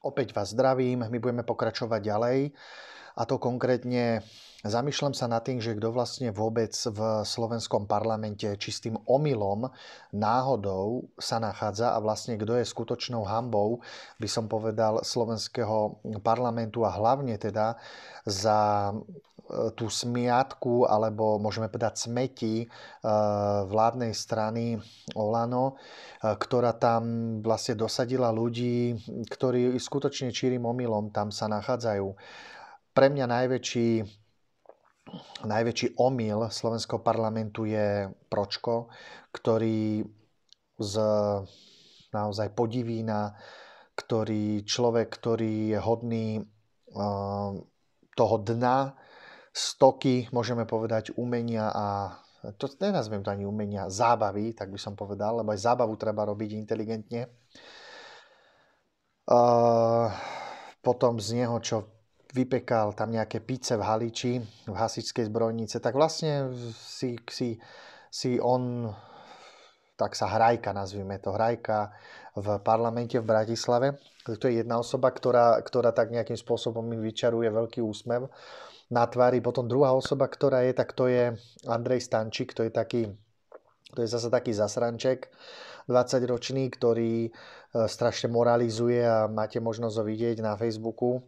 Opäť vás zdravím, my budeme pokračovať ďalej a to konkrétne zamýšľam sa nad tým, že kto vlastne vôbec v slovenskom parlamente čistým omylom, náhodou sa nachádza a vlastne kto je skutočnou hambou, by som povedal, slovenského parlamentu a hlavne teda za Eh, tú smiatku, alebo môžeme povedať smeti eh, vládnej strany Olano, eh, ktorá tam vlastne dosadila ľudí, ktorí skutočne čírim omylom tam sa nachádzajú. Pre mňa najväčší, najväčší omyl slovenského parlamentu je Pročko, ktorý z naozaj podivína, ktorý človek, ktorý je hodný toho dna, stoky, môžeme povedať, umenia a to nenazviem to ani umenia, zábavy, tak by som povedal, lebo aj zábavu treba robiť inteligentne. Uh, potom z neho, čo vypekal tam nejaké pice v Haliči, v hasičskej zbrojnice, tak vlastne si, si, si on, tak sa hrajka, nazvime to, hrajka v parlamente v Bratislave. To je jedna osoba, ktorá, ktorá tak nejakým spôsobom mi vyčaruje veľký úsmev na tvári. Potom druhá osoba, ktorá je, tak to je Andrej Stančík, to je taký, to je zase taký zasranček, 20-ročný, ktorý e, strašne moralizuje a máte možnosť ho vidieť na Facebooku.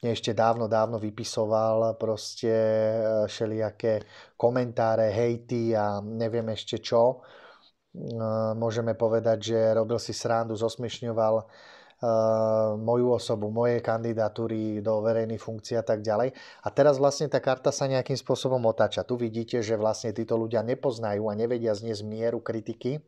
Mne ešte dávno, dávno vypisoval proste e, všelijaké komentáre, hejty a neviem ešte čo. E, môžeme povedať, že robil si srandu, zosmiešňoval Eh, moju osobu, moje kandidatúry do verejných funkcií a tak ďalej. A teraz vlastne tá karta sa nejakým spôsobom otáča. Tu vidíte, že vlastne títo ľudia nepoznajú a nevedia zniesť mieru kritiky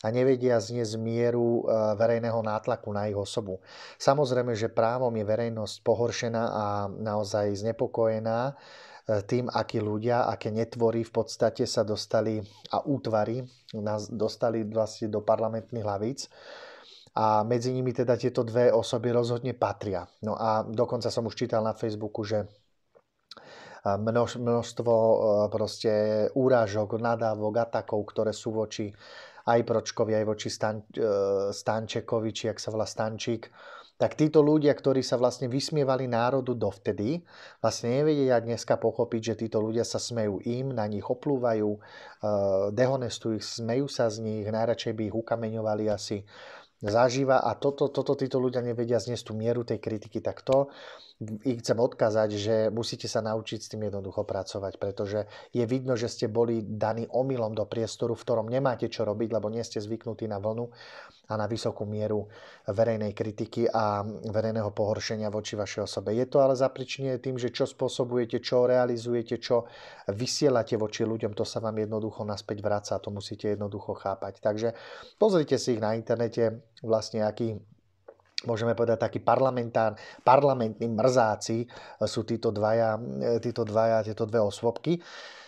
a nevedia zniesť mieru eh, verejného nátlaku na ich osobu. Samozrejme, že právom je verejnosť pohoršená a naozaj znepokojená eh, tým, akí ľudia, aké netvory v podstate sa dostali a útvary nás dostali vlastne do parlamentných lavíc a medzi nimi teda tieto dve osoby rozhodne patria. No a dokonca som už čítal na Facebooku, že množ, množstvo e, proste úražok, nadávok, atakov, ktoré sú voči aj Pročkovi, aj voči Stan, e, Stančekovi, či ak sa volá Stančík, tak títo ľudia, ktorí sa vlastne vysmievali národu dovtedy, vlastne nevedia dneska pochopiť, že títo ľudia sa smejú im, na nich oplúvajú, e, dehonestujú ich, smejú sa z nich, najradšej by ich ukameňovali asi zažíva a toto, toto títo ľudia nevedia zniesť tú mieru tej kritiky, tak to ich chcem odkázať, že musíte sa naučiť s tým jednoducho pracovať, pretože je vidno, že ste boli daní omylom do priestoru, v ktorom nemáte čo robiť, lebo nie ste zvyknutí na vlnu a na vysokú mieru verejnej kritiky a verejného pohoršenia voči vašej osobe. Je to ale zapričnené tým, že čo spôsobujete, čo realizujete, čo vysielate voči ľuďom, to sa vám jednoducho naspäť vráca, to musíte jednoducho chápať. Takže pozrite si ich na internete, vlastne aký môžeme povedať taký parlamentár, parlamentní mrzáci sú títo dvaja, títo dvaja, tieto dve osvobky.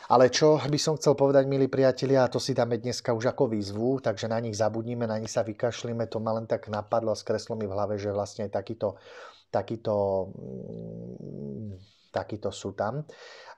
Ale čo by som chcel povedať, milí priatelia, a to si dáme dneska už ako výzvu, takže na nich zabudníme, na nich sa vykašlíme, to ma len tak napadlo a skreslo mi v hlave, že vlastne takýto, takýto, mm, takýto sú tam.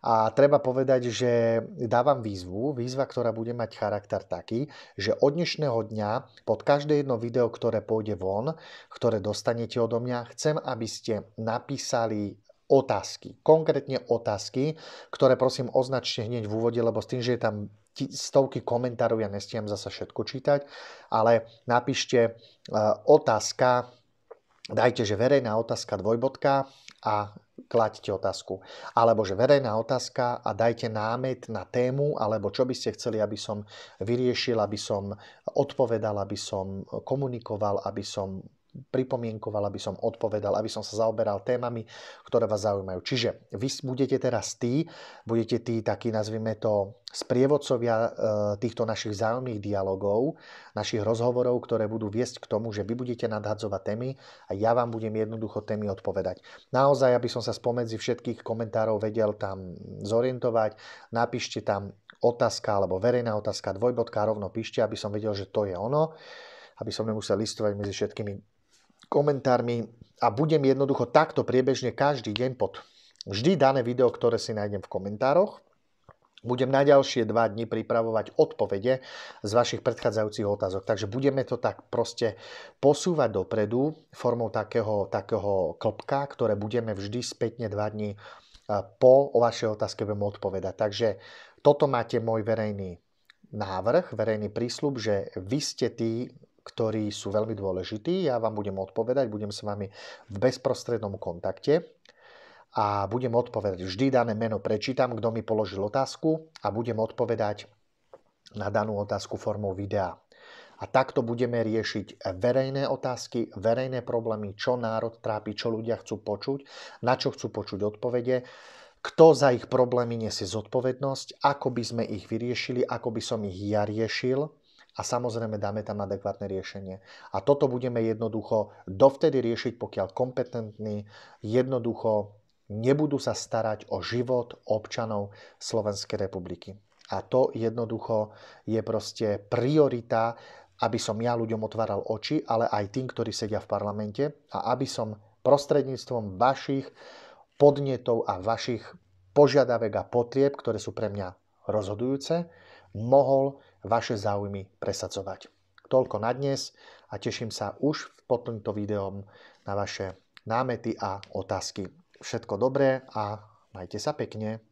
A treba povedať, že dávam výzvu, výzva, ktorá bude mať charakter taký, že od dnešného dňa pod každé jedno video, ktoré pôjde von, ktoré dostanete odo mňa, chcem, aby ste napísali otázky. Konkrétne otázky, ktoré prosím označte hneď v úvode, lebo s tým, že je tam stovky komentárov, ja nestiem zase všetko čítať, ale napíšte e, otázka, dajte, že verejná otázka dvojbodka a kladte otázku. Alebo že verejná otázka a dajte námet na tému, alebo čo by ste chceli, aby som vyriešil, aby som odpovedal, aby som komunikoval, aby som pripomienkoval, aby som odpovedal, aby som sa zaoberal témami, ktoré vás zaujímajú. Čiže vy budete teraz tí, budete tí takí, nazvime to, sprievodcovia e, týchto našich zájomných dialogov, našich rozhovorov, ktoré budú viesť k tomu, že vy budete nadhadzovať témy a ja vám budem jednoducho témy odpovedať. Naozaj, aby som sa spomedzi všetkých komentárov vedel tam zorientovať, napíšte tam otázka alebo verejná otázka, dvojbodka, rovno píšte, aby som vedel, že to je ono aby som nemusel listovať medzi všetkými komentármi a budem jednoducho takto priebežne každý deň pod vždy dané video, ktoré si nájdem v komentároch. Budem na ďalšie dva dni pripravovať odpovede z vašich predchádzajúcich otázok. Takže budeme to tak proste posúvať dopredu formou takého, takého klopka, ktoré budeme vždy spätne dva dni e, po o vašej otázke budem odpovedať. Takže toto máte môj verejný návrh, verejný prísľub, že vy ste tí, ktorí sú veľmi dôležití. Ja vám budem odpovedať, budem s vami v bezprostrednom kontakte a budem odpovedať. Vždy dané meno prečítam, kto mi položil otázku a budem odpovedať na danú otázku formou videa. A takto budeme riešiť verejné otázky, verejné problémy, čo národ trápi, čo ľudia chcú počuť, na čo chcú počuť odpovede, kto za ich problémy nesie zodpovednosť, ako by sme ich vyriešili, ako by som ich ja riešil a samozrejme dáme tam adekvátne riešenie. A toto budeme jednoducho dovtedy riešiť, pokiaľ kompetentní jednoducho nebudú sa starať o život občanov Slovenskej republiky. A to jednoducho je proste priorita, aby som ja ľuďom otváral oči, ale aj tým, ktorí sedia v parlamente a aby som prostredníctvom vašich podnetov a vašich požiadavek a potrieb, ktoré sú pre mňa rozhodujúce, mohol vaše záujmy presadzovať. Toľko na dnes a teším sa už pod týmto videom na vaše námety a otázky. Všetko dobré a majte sa pekne.